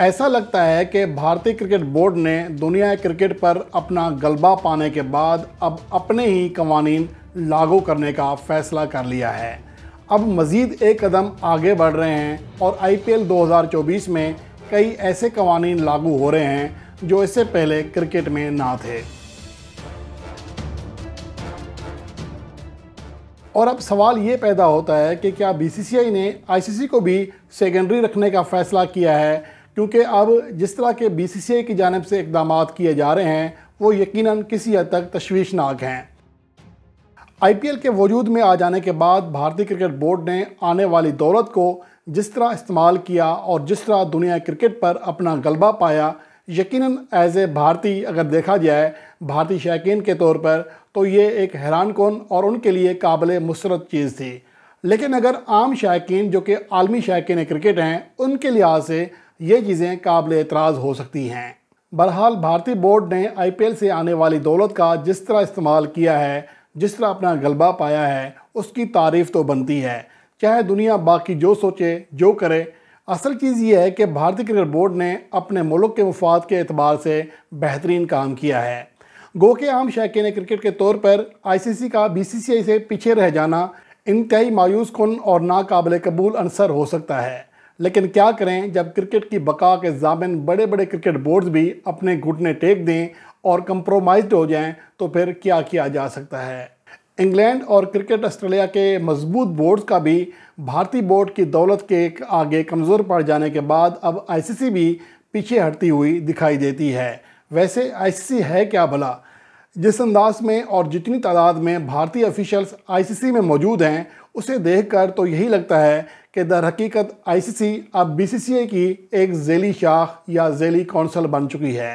ऐसा लगता है कि भारतीय क्रिकेट बोर्ड ने दुनिया क्रिकेट पर अपना गलबा पाने के बाद अब अपने ही कवानी लागू करने का फैसला कर लिया है अब मज़ीद एक कदम आगे बढ़ रहे हैं और आईपीएल 2024 में कई ऐसे कवानीन लागू हो रहे हैं जो इससे पहले क्रिकेट में ना थे और अब सवाल ये पैदा होता है कि क्या बीसीसीआई ने आईसीसी को भी सेकेंडरी रखने का फैसला किया है क्योंकि अब जिस तरह के बी सी सी आई की जानब से इकदाम किए जा रहे हैं वो यकीन किसी हद तक तशवीशनाक हैं आई पी एल के वजूद में आ जाने के बाद भारतीय क्रिकेट बोर्ड ने आने वाली दौलत को जिस तरह इस्तेमाल किया और जिस तरह दुनिया क्रिकेट पर अपना गलबा पाया यकीन एज ए भारतीय अगर देखा जाए भारतीय शायक के तौर पर तो ये एक हैरान कौन और उनके लिए काबिल मुसरत चीज़ थी लेकिन अगर आम शायक जो कि आलमी शायक क्रिकेट हैं उनके लिहाज से ये चीज़ें काबिल एतराज़ हो सकती हैं बहरहाल भारतीय बोर्ड ने आई से आने वाली दौलत का जिस तरह इस्तेमाल किया है जिस तरह अपना गलबा पाया है उसकी तारीफ तो बनती है चाहे दुनिया बाकी जो सोचे जो करे असल चीज़ यह है कि भारतीय क्रिकेट बोर्ड ने अपने मुल्क के मफाद के अतबार से बेहतरीन काम किया है गो के आम शायक क्रिकेट के तौर पर आईसीसी का बीसीसीआई से पीछे रह जाना इंतहाई मायूस कन और नाकबिल कबूल अनसर हो सकता है लेकिन क्या करें जब क्रिकेट की बका के जामिन बड़े बड़े क्रिकेट बोर्ड्स भी अपने घुटने टेक दें और कंप्रोमाइज हो जाएं तो फिर क्या किया जा सकता है इंग्लैंड और क्रिकेट ऑस्ट्रेलिया के मजबूत बोर्ड्स का भी भारतीय बोर्ड की दौलत के आगे कमज़ोर पड़ जाने के बाद अब आईसीसी भी पीछे हटती हुई दिखाई देती है वैसे आईसीसी है क्या भला जिस अंदाज में और जितनी तादाद में भारतीय ऑफिशल्स आईसीसी में मौजूद हैं उसे देखकर तो यही लगता है कि दर हकीकत आईसीसी अब बीसीसीआई की एक झैली शाख या झैली कौंसल बन चुकी है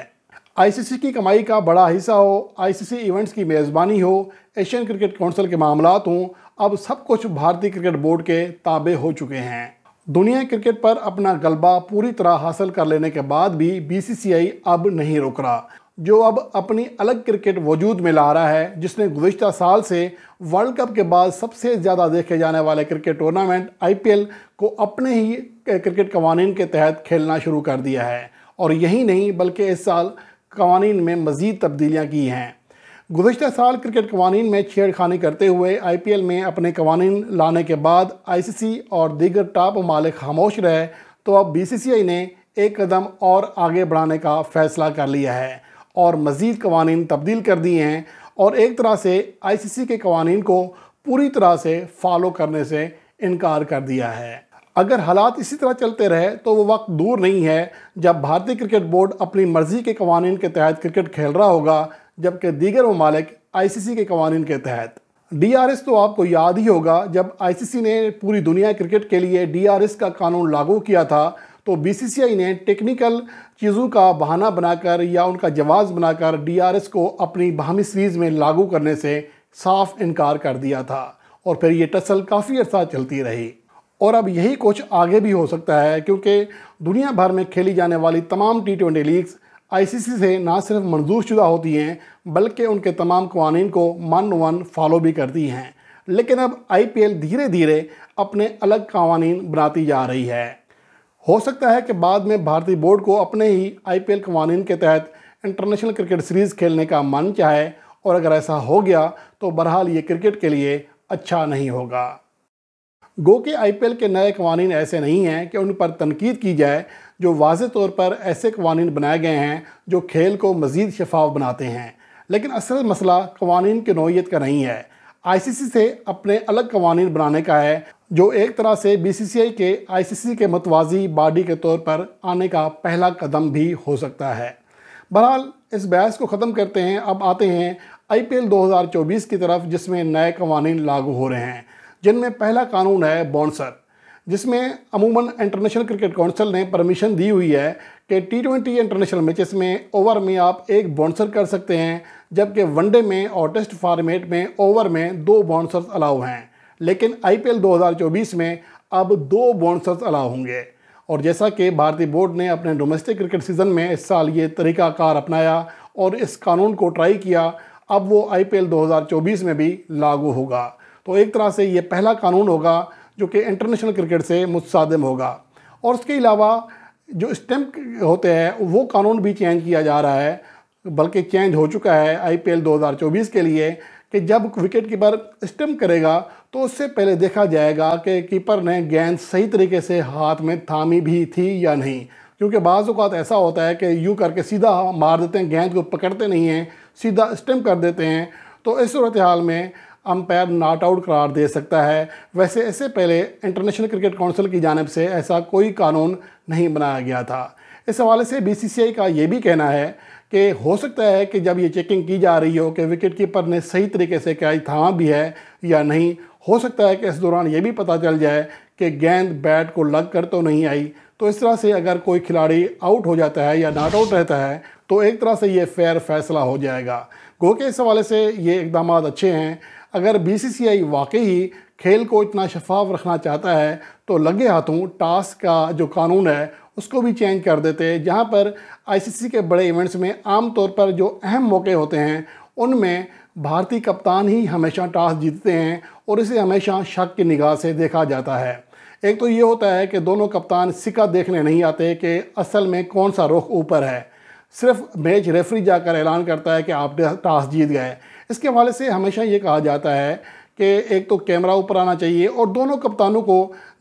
आईसीसी की कमाई का बड़ा हिस्सा हो आईसीसी इवेंट्स की मेज़बानी हो एशियन क्रिकेट काउंसिल के मामला हों अब सब कुछ भारतीय क्रिकेट बोर्ड के ताबे हो चुके हैं दुनिया क्रिकेट पर अपना गलबा पूरी तरह हासिल कर लेने के बाद भी बीसीसीआई अब नहीं रुक रहा जो अब अपनी अलग क्रिकेट वजूद में ला रहा है जिसने गुज्त साल से वर्ल्ड कप के बाद सबसे ज़्यादा देखे जाने वाले क्रिकेट टूर्नामेंट आईपीएल को अपने ही क्रिकेट कवानीन के तहत खेलना शुरू कर दिया है और यही नहीं बल्कि इस साल कवानीन में मज़ीद तब्दीलियाँ की हैं गुज्त साल क्रिकेट कवानीन में छेड़खानी करते हुए आईपीएल में अपने कवानीन लाने के बाद आईसीसी और दीगर टॉप मालिक खामोश रहे तो अब बीसीसीआई ने एक कदम और आगे बढ़ाने का फ़ैसला कर लिया है और मज़ीद कवानीन तब्दील कर दिए हैं और एक तरह से आईसीसी के कवानीन को पूरी तरह से फॉलो करने से इनकार कर दिया है अगर हालात इसी तरह चलते रहे तो वो वक्त दूर नहीं है जब भारतीय क्रिकेट बोर्ड अपनी मर्ज़ी के कवानीन के तहत क्रिकेट खेल रहा होगा जबकि दीगर ममालिक सी के कवानीन के तहत एस तो आपको याद ही होगा जब सी ने पूरी दुनिया क्रिकेट के लिए एस का कानून लागू किया था तो बीसीसीआई ने टेक्निकल चीज़ों का बहाना बनाकर या उनका जवाब बनाकर डीआरएस को अपनी बाहमी सीरीज़ में लागू करने से साफ इनकार कर दिया था और फिर ये टसल काफ़ी अर्सा चलती रही और अब यही कुछ आगे भी हो सकता है क्योंकि दुनिया भर में खेली जाने वाली तमाम टी ट्वेंटी लीग्स आईसीसी से ना सिर्फ मंजूर शुदा होती हैं बल्कि उनके तमाम कवानीन को मन वन फॉलो भी करती हैं लेकिन अब आईपीएल धीरे धीरे अपने अलग कवानी बनाती जा रही है हो सकता है कि बाद में भारतीय बोर्ड को अपने ही आई पी कवानीन के तहत इंटरनेशनल क्रिकेट सीरीज़ खेलने का मन चाहे और अगर ऐसा हो गया तो बहरहाल ये क्रिकेट के लिए अच्छा नहीं होगा गो के आई के नए कवानीन ऐसे नहीं हैं कि उन पर तनकीद की जाए जो वाज तौर पर ऐसे कवानीन बनाए गए हैं जो खेल को मज़ीद शफाफ बनाते हैं लेकिन असल मसला कवानीन की नोयीत का नहीं है आईसीसी से अपने अलग कवानीन बनाने का है जो एक तरह से बीसीसीआई के आईसीसी के मतवाजी बॉडी के तौर पर आने का पहला कदम भी हो सकता है बहरहाल इस बहस को ख़त्म करते हैं अब आते हैं आईपीएल 2024 की तरफ जिसमें नए कवानी लागू हो रहे हैं जिनमें पहला कानून है बाउंसर जिसमें अमूमन इंटरनेशनल क्रिकेट काउंसिल ने परमिशन दी हुई है कि टी ट्वेंटी इंटरनेशनल मैचेस में ओवर में आप एक बाउंसर कर सकते हैं जबकि वनडे में और टेस्ट फॉर्मेट में ओवर में दो बाउंसर्स अलाउ हैं लेकिन आईपीएल 2024 में अब दो बॉन्सर्स अलाव होंगे और जैसा कि भारतीय बोर्ड ने अपने डोमेस्टिक क्रिकेट सीज़न में इस साल ये तरीकाकार अपनाया और इस कानून को ट्राई किया अब वो आईपीएल 2024 में भी लागू होगा तो एक तरह से ये पहला कानून होगा जो कि इंटरनेशनल क्रिकेट से मुस्दम होगा और उसके अलावा जो स्टैम्प होते हैं वो कानून भी चेंज किया जा रहा है बल्कि चेंज हो चुका है आईपीएल 2024 के लिए कि जब विकेट कीपर स्टम्प करेगा तो उससे पहले देखा जाएगा कि कीपर ने गेंद सही तरीके से हाथ में थामी भी थी या नहीं क्योंकि बाज़ात ऐसा होता है कि यूँ करके सीधा मार देते हैं गेंद को पकड़ते नहीं हैं सीधा स्टम्प कर देते हैं तो इस सूरत हाल में अम्पायर नॉट आउट करार दे सकता है वैसे इससे पहले इंटरनेशनल क्रिकेट काउंसिल की जानब से ऐसा कोई कानून नहीं बनाया गया था इस हवाले से बीसीसीआई का ये भी कहना है कि हो सकता है कि जब ये चेकिंग की जा रही हो कि विकेट कीपर ने सही तरीके से कैच थामा भी है या नहीं हो सकता है कि इस दौरान ये भी पता चल जाए कि गेंद बैट को लग कर तो नहीं आई तो इस तरह से अगर कोई खिलाड़ी आउट हो जाता है या नॉट आउट रहता है तो एक तरह से ये फेयर फैसला हो जाएगा गो के इस हवाले से ये इकदाम अच्छे हैं अगर बी सी सी आई वाकई ही खेल को इतना शफाफ रखना चाहता है तो लगे हाथों टास का जो कानून है उसको भी चेंज कर देते हैं जहाँ पर आईसीसी के बड़े इवेंट्स में आमतौर पर जो अहम मौके होते हैं उनमें भारतीय कप्तान ही हमेशा टॉस जीतते हैं और इसे हमेशा शक की निगाह से देखा जाता है एक तो ये होता है कि दोनों कप्तान सिक्का देखने नहीं आते कि असल में कौन सा रुख ऊपर है सिर्फ मैच रेफरी जाकर ऐलान करता है कि आप टॉस जीत गए इसके हवाले से हमेशा ये कहा जाता है कि एक तो कैमरा ऊपर आना चाहिए और दोनों कप्तानों को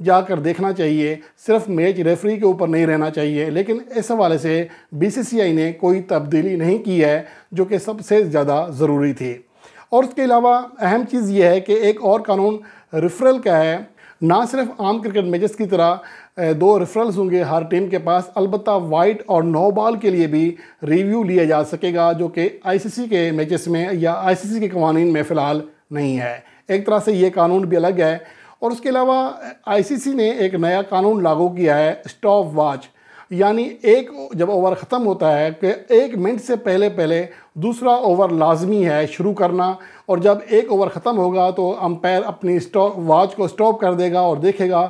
जाकर देखना चाहिए सिर्फ मैच रेफरी के ऊपर नहीं रहना चाहिए लेकिन इस हवाले से बीसीसीआई ने कोई तब्दीली नहीं की है जो कि सबसे ज़्यादा ज़रूरी थी और उसके अलावा अहम चीज़ यह है कि एक और कानून रेफरल का है ना सिर्फ आम क्रिकेट मैचेस की तरह दो रेफरल्स होंगे हर टीम के पास अलबत्त वाइट और नो बॉल के लिए भी रिव्यू लिया जा सकेगा जो कि आईसीसी के मैचेस में या आईसीसी के कवानीन में फ़िलहाल नहीं है एक तरह से ये कानून भी अलग है और उसके अलावा आईसीसी ने एक नया कानून लागू किया है स्टॉप वॉच यानी एक जब ओवर ख़त्म होता है कि एक मिनट से पहले पहले दूसरा ओवर लाजमी है शुरू करना और जब एक ओवर ख़त्म होगा तो अम्पायर अपनी स्टॉप वॉच को स्टॉप कर देगा और देखेगा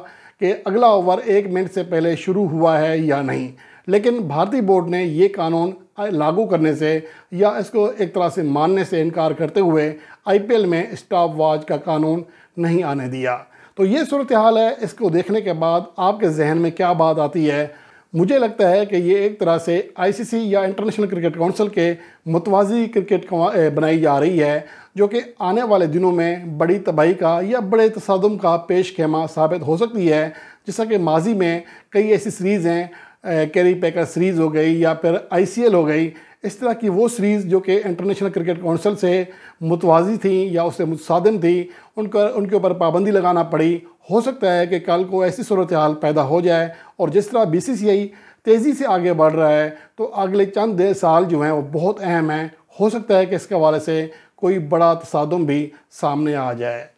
कि अगला ओवर एक मिनट से पहले शुरू हुआ है या नहीं लेकिन भारतीय बोर्ड ने ये कानून लागू करने से या इसको एक तरह से मानने से इनकार करते हुए आईपीएल में स्टॉप वॉच का कानून नहीं आने दिया तो ये सूरत हाल है इसको देखने के बाद आपके जहन में क्या बात आती है मुझे लगता है कि ये एक तरह से आईसीसी या इंटरनेशनल क्रिकेट काउंसिल के मुतवाजी क्रिकेट बनाई जा रही है जो कि आने वाले दिनों में बड़ी तबाही का या बड़े तसादम का पेश खेमा साबित हो सकती है जैसा कि माजी में कई ऐसी सीरीज़ हैं कैरी पैकर सीरीज़ हो गई या फिर आईसीएल हो गई इस तरह की वो सीरीज़ जो कि इंटरनेशनल क्रिकेट काउंसिल से मुतवाजी थी या उससे मुतसादम थी उनका उनके ऊपर पाबंदी लगाना पड़ी हो सकता है कि कल को ऐसी सूरत हाल पैदा हो जाए और जिस तरह बी सी सी आई तेज़ी से आगे बढ़ रहा है तो अगले चंद साल जो हैं वो बहुत अहम हैं हो सकता है कि इसके हवाले से कोई बड़ा तसादम भी सामने आ जाए